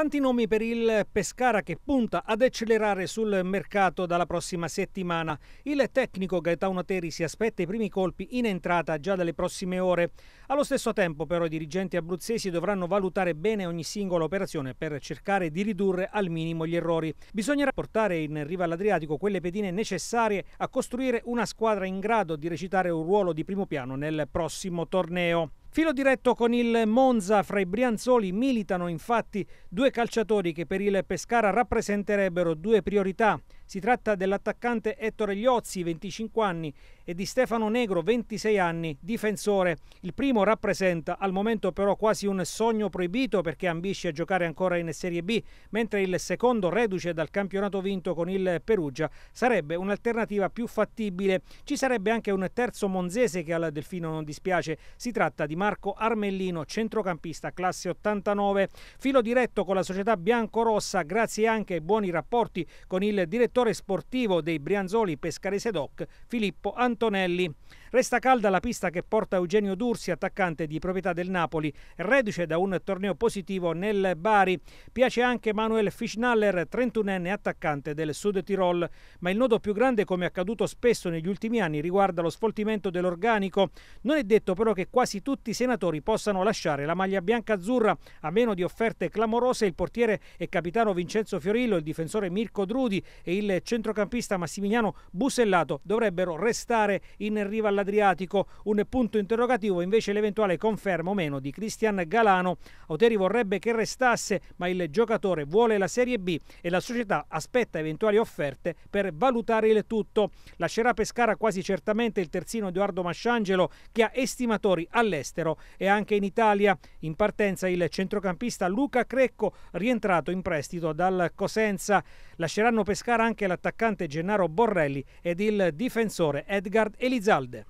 Tanti nomi per il Pescara che punta ad accelerare sul mercato dalla prossima settimana. Il tecnico Gaetano Teri si aspetta i primi colpi in entrata già dalle prossime ore. Allo stesso tempo però i dirigenti abruzzesi dovranno valutare bene ogni singola operazione per cercare di ridurre al minimo gli errori. Bisognerà portare in riva all'Adriatico quelle pedine necessarie a costruire una squadra in grado di recitare un ruolo di primo piano nel prossimo torneo. Filo diretto con il Monza fra i Brianzoli militano infatti due calciatori che per il Pescara rappresenterebbero due priorità si tratta dell'attaccante Ettore Ghiozzi, 25 anni, e di Stefano Negro, 26 anni, difensore. Il primo rappresenta al momento però quasi un sogno proibito perché ambisce a giocare ancora in Serie B, mentre il secondo, reduce dal campionato vinto con il Perugia, sarebbe un'alternativa più fattibile. Ci sarebbe anche un terzo monzese che al Delfino non dispiace. Si tratta di Marco Armellino, centrocampista classe 89. Filo diretto con la società biancorossa grazie anche ai buoni rapporti con il direttore direttore sportivo dei Brianzoli Pescarese Doc, Filippo Antonelli. Resta calda la pista che porta Eugenio Dursi, attaccante di proprietà del Napoli, reduce da un torneo positivo nel Bari. Piace anche Manuel Fischnaller, 31enne attaccante del Sud Tirol, ma il nodo più grande, come accaduto spesso negli ultimi anni, riguarda lo sfoltimento dell'organico. Non è detto però che quasi tutti i senatori possano lasciare la maglia bianca-azzurra, a meno di offerte clamorose il portiere e capitano Vincenzo Fiorillo, il difensore Mirko Drudi e il centrocampista Massimiliano Busellato dovrebbero restare in riva all'Adriatico. Un punto interrogativo invece l'eventuale conferma o meno di Cristian Galano. Auteri vorrebbe che restasse, ma il giocatore vuole la Serie B e la società aspetta eventuali offerte per valutare il tutto. Lascerà Pescara quasi certamente il terzino Edoardo Masciangelo che ha estimatori all'estero e anche in Italia. In partenza il centrocampista Luca Crecco rientrato in prestito dal Cosenza. Lasceranno Pescara anche anche l'attaccante Gennaro Borrelli ed il difensore Edgard Elizalde.